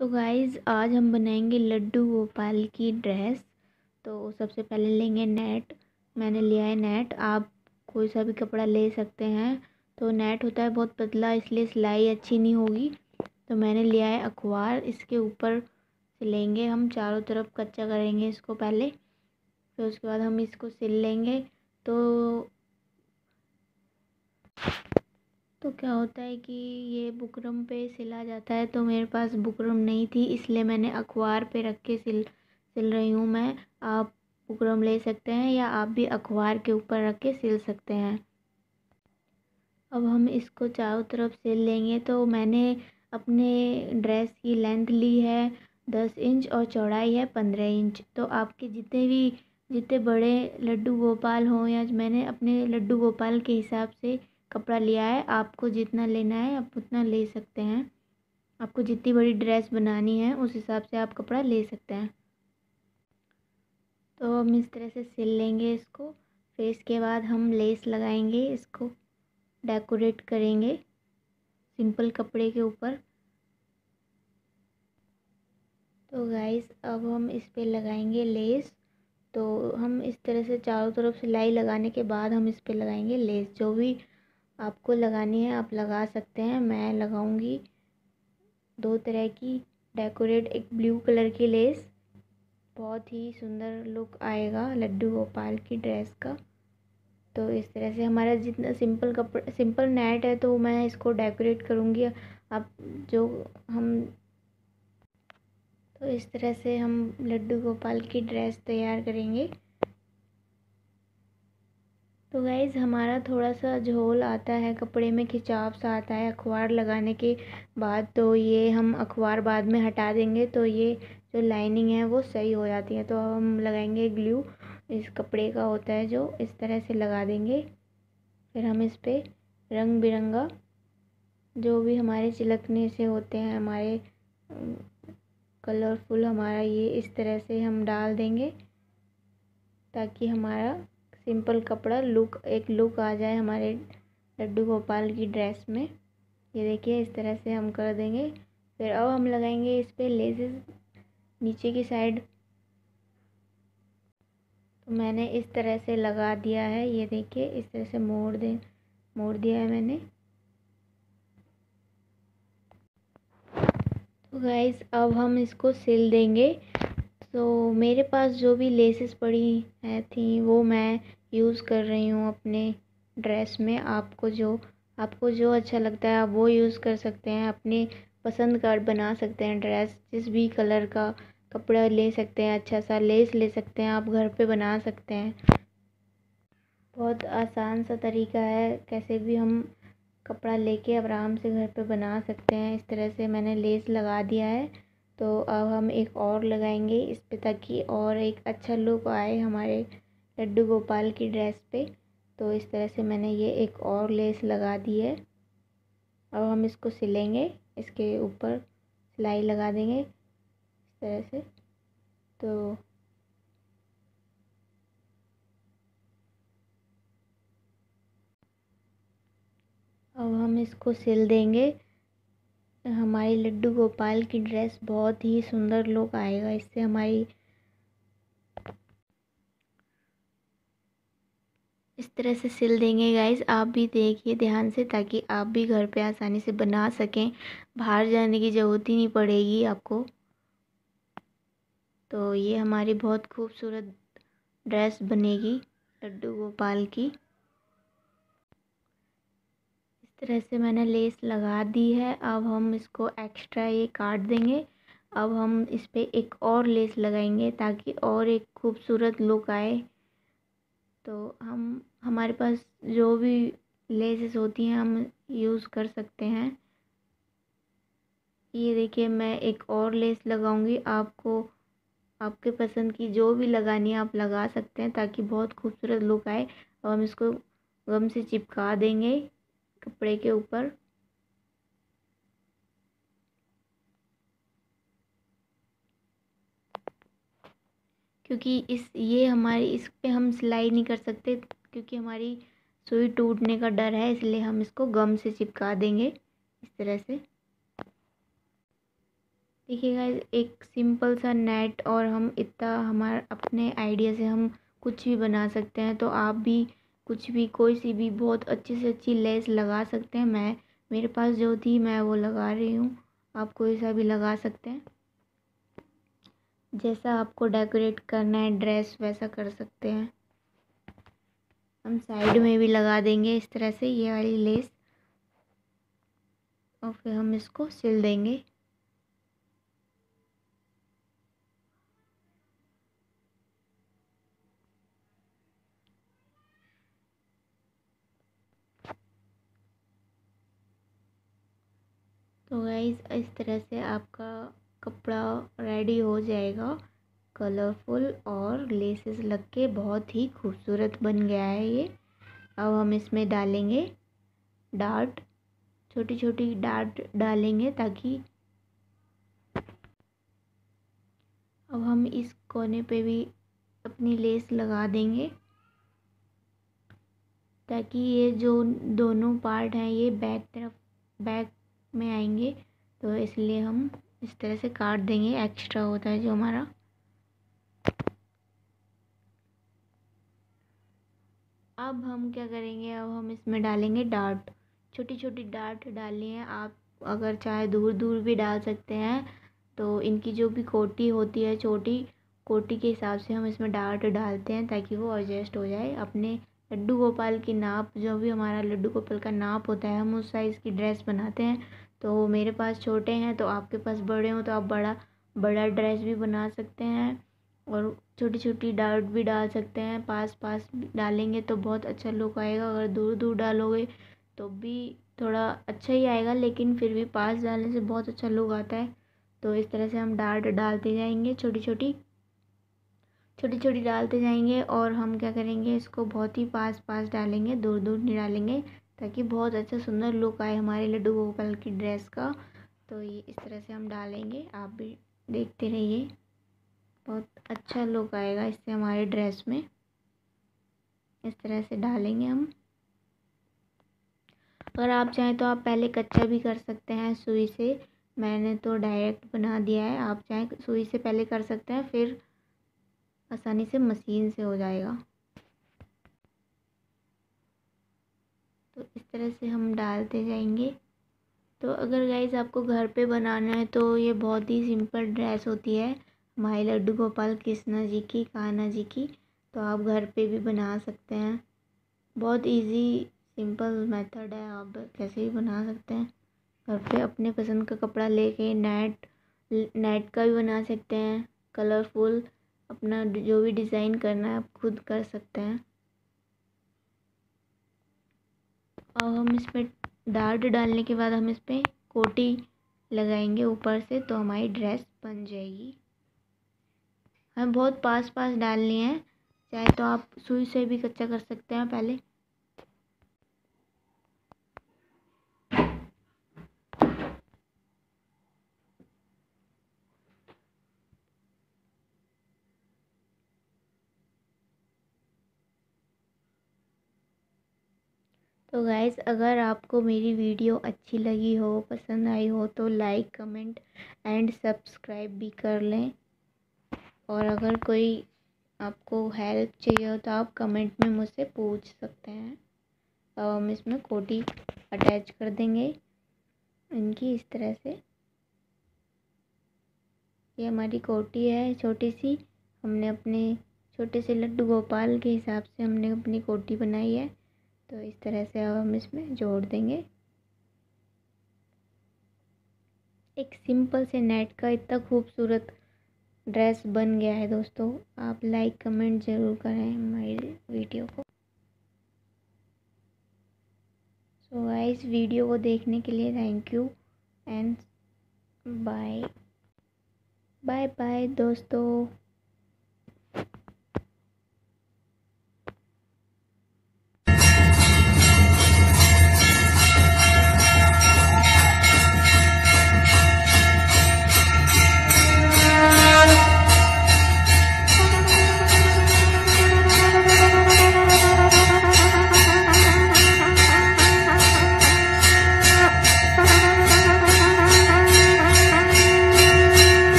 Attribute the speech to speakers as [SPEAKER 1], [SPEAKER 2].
[SPEAKER 1] तो गाइज आज हम बनाएंगे लड्डू गोपाल की ड्रेस तो सबसे पहले लेंगे नेट मैंने लिया है नेट आप कोई सा भी कपड़ा ले सकते हैं तो नेट होता है बहुत पतला इसलिए सिलाई अच्छी नहीं होगी तो मैंने लिया है अखबार इसके ऊपर सिलेंगे हम चारों तरफ कच्चा करेंगे इसको पहले फिर उसके बाद हम इसको सिल लेंगे तो तो क्या होता है कि ये बुकरम पे सिला जाता है तो मेरे पास बुकरम नहीं थी इसलिए मैंने अखबार पे रख के सिल सिल रही हूँ मैं आप बुकरम ले सकते हैं या आप भी अखबार के ऊपर रख के सिल सकते हैं अब हम इसको चारों तरफ सिल लेंगे तो मैंने अपने ड्रेस की लेंथ ली है दस इंच और चौड़ाई है पंद्रह इंच तो आपके जितने भी जितने बड़े लड्डू गोपाल हों या मैंने अपने लड्डू गोपाल के हिसाब से कपड़ा लिया है आपको जितना लेना है आप उतना ले सकते हैं आपको जितनी बड़ी ड्रेस बनानी है उस हिसाब से आप कपड़ा ले सकते हैं तो हम इस तरह से सिल लेंगे इसको फिर इसके बाद हम लेस लगाएंगे इसको डेकोरेट करेंगे सिंपल कपड़े के ऊपर तो गाइस अब हम इस पर लगाएंगे लेस तो हम इस तरह से चारों तरफ सिलाई लगाने के बाद हम इस पर लगाएंगे लेस जो भी आपको लगानी है आप लगा सकते हैं मैं लगाऊंगी दो तरह की डेकोरेट एक ब्लू कलर की लेस बहुत ही सुंदर लुक आएगा लड्डू गोपाल की ड्रेस का तो इस तरह से हमारा जितना सिंपल कपड़ा सिंपल नेट है तो मैं इसको डेकोरेट करूँगी आप जो हम तो इस तरह से हम लड्डू गोपाल की ड्रेस तैयार करेंगे तो गाइज़ हमारा थोड़ा सा झोल आता है कपड़े में खिंचाव सा आता है अखबार लगाने के बाद तो ये हम अखबार बाद में हटा देंगे तो ये जो लाइनिंग है वो सही हो जाती है तो अब हम लगाएंगे ग्लू इस कपड़े का होता है जो इस तरह से लगा देंगे फिर हम इस पर रंग बिरंगा जो भी हमारे चिलकने से होते हैं हमारे कलरफुल हमारा ये इस तरह से हम डाल देंगे ताकि हमारा सिंपल कपड़ा लुक एक लुक आ जाए हमारे लड्डू गोपाल की ड्रेस में ये देखिए इस तरह से हम कर देंगे फिर अब हम लगाएंगे इस पर लेसेस नीचे की साइड तो मैंने इस तरह से लगा दिया है ये देखिए इस तरह से मोड़ दे मोड़ दिया है मैंने तो गाइस अब हम इसको सिल देंगे सो तो मेरे पास जो भी लेसेस पड़ी है थी वो मैं यूज़ कर रही हूँ अपने ड्रेस में आपको जो आपको जो अच्छा लगता है आप वो यूज़ कर सकते हैं अपने पसंद का बना सकते हैं ड्रेस जिस भी कलर का कपड़ा ले सकते हैं अच्छा सा लेस ले सकते हैं आप घर पे बना सकते हैं बहुत आसान सा तरीका है कैसे भी हम कपड़ा लेके आराम से घर पे बना सकते हैं इस तरह से मैंने लेस लगा दिया है तो अब हम एक और लगाएंगे इस पे ताकि और एक अच्छा लुक आए हमारे लड्डू गोपाल की ड्रेस पे तो इस तरह से मैंने ये एक और लेस लगा दी है अब हम इसको सिलेंगे इसके ऊपर सिलाई लगा देंगे इस तरह से तो अब हम इसको सिल देंगे हमारे लड्डू गोपाल की ड्रेस बहुत ही सुंदर लुक आएगा इससे हमारी इस तरह से सिल देंगे गाइस आप भी देखिए ध्यान से ताकि आप भी घर पे आसानी से बना सकें बाहर जाने की ज़रूरत ही नहीं पड़ेगी आपको तो ये हमारी बहुत खूबसूरत ड्रेस बनेगी लड्डू गोपाल की तरह से मैंने लेस लगा दी है अब हम इसको एक्स्ट्रा ये काट देंगे अब हम इस पर एक और लेस लगाएंगे ताकि और एक खूबसूरत लुक आए तो हम हमारे पास जो भी लेसेस होती हैं हम यूज़ कर सकते हैं ये देखिए मैं एक और लेस लगाऊंगी आपको आपके पसंद की जो भी लगानी है आप लगा सकते हैं ताकि बहुत खूबसूरत लुक आए और हम इसको गम से चिपका देंगे कपड़े के ऊपर क्योंकि इस ये हमारी इस पे हम सिलाई नहीं कर सकते क्योंकि हमारी सुई टूटने का डर है इसलिए हम इसको गम से चिपका देंगे इस तरह से देखिएगा एक सिंपल सा नेट और हम इतना हमारे अपने आइडिया से हम कुछ भी बना सकते हैं तो आप भी कुछ भी कोई सी भी बहुत अच्छी से अच्छी लेस लगा सकते हैं मैं मेरे पास जो थी मैं वो लगा रही हूँ आप कोई सा भी लगा सकते हैं जैसा आपको डेकोरेट करना है ड्रेस वैसा कर सकते हैं हम साइड में भी लगा देंगे इस तरह से ये वाली लेस और फिर हम इसको सिल देंगे तो गाइज़ इस तरह से आपका कपड़ा रेडी हो जाएगा कलरफुल और लेसेस लग के बहुत ही खूबसूरत बन गया है ये अब हम इसमें डालेंगे डार्ट छोटी छोटी डार्ट डालेंगे ताकि अब हम इस कोने पे भी अपनी लेस लगा देंगे ताकि ये जो दोनों पार्ट हैं ये बैक तरफ बैक में आएंगे तो इसलिए हम इस तरह से काट देंगे एक्स्ट्रा होता है जो हमारा अब हम क्या करेंगे अब हम इसमें डालेंगे डार्ट छोटी छोटी डार्ट डालनी है आप अगर चाहे दूर दूर भी डाल सकते हैं तो इनकी जो भी कोटी होती है छोटी कोटी के हिसाब से हम इसमें डार्ट डालते हैं ताकि वो एडजस्ट हो जाए अपने लड्डू गोपाल की नाप जो भी हमारा लड्डू गोपाल का नाप होता है हम उस साइज़ की ड्रेस बनाते हैं तो मेरे पास छोटे हैं तो आपके पास बड़े हों तो आप बड़ा बड़ा ड्रेस भी बना सकते हैं और छोटी छोटी डार्ट भी डाल सकते हैं पास पास डालेंगे तो बहुत अच्छा लुक आएगा अगर दूर दूर डालोगे तो भी थोड़ा अच्छा ही आएगा लेकिन फिर भी पास डालने से बहुत अच्छा लुक आता है तो इस तरह से हम डार्ट डालते जाएंगे छोटी छोटी छोटी छोटी डालते जाएंगे और हम क्या करेंगे इसको बहुत ही पास पास डालेंगे दूर दूर नहीं डालेंगे ताकि बहुत अच्छा सुंदर लुक आए हमारे लड्डू गोपाल की ड्रेस का तो ये इस तरह से हम डालेंगे आप भी देखते रहिए बहुत अच्छा लुक आएगा इससे हमारे ड्रेस में इस तरह से डालेंगे हम अगर आप चाहें तो आप पहले कच्चा भी कर सकते हैं सुई से मैंने तो डायरेक्ट बना दिया है आप चाहें सुई से पहले कर सकते हैं फिर आसानी से मशीन से हो जाएगा तो इस तरह से हम डालते जाएंगे तो अगर गाइज आपको घर पे बनाना है तो ये बहुत ही सिंपल ड्रेस होती है माई लड्डू गोपाल कृष्णा जी की कान्हा जी की तो आप घर पे भी बना सकते हैं बहुत इजी सिंपल मेथड है आप कैसे भी बना सकते हैं घर पे अपने पसंद का कपड़ा लेके नेट नेट का भी बना सकते हैं कलरफुल अपना जो भी डिज़ाइन करना है आप खुद कर सकते हैं और हम इस पर डार्ट डालने के बाद हम इस पर कोटी लगाएंगे ऊपर से तो हमारी ड्रेस बन जाएगी हमें बहुत पास पास डालनी है चाहे तो आप सुई से भी कच्चा कर सकते हैं पहले तो गाइज़ अगर आपको मेरी वीडियो अच्छी लगी हो पसंद आई हो तो लाइक कमेंट एंड सब्सक्राइब भी कर लें और अगर कोई आपको हेल्प चाहिए हो तो आप कमेंट में मुझसे पूछ सकते हैं अब तो हम इसमें कोटी अटैच कर देंगे इनकी इस तरह से ये हमारी कोटी है छोटी सी हमने अपने छोटे से लड्डू गोपाल के हिसाब से हमने अपनी कोटी बनाई है तो इस तरह से अब हम इसमें जोड़ देंगे एक सिंपल से नेट का इतना खूबसूरत ड्रेस बन गया है दोस्तों आप लाइक कमेंट ज़रूर करें हमारी वीडियो को सो so, इस वीडियो को देखने के लिए thank you and bye bye bye दोस्तों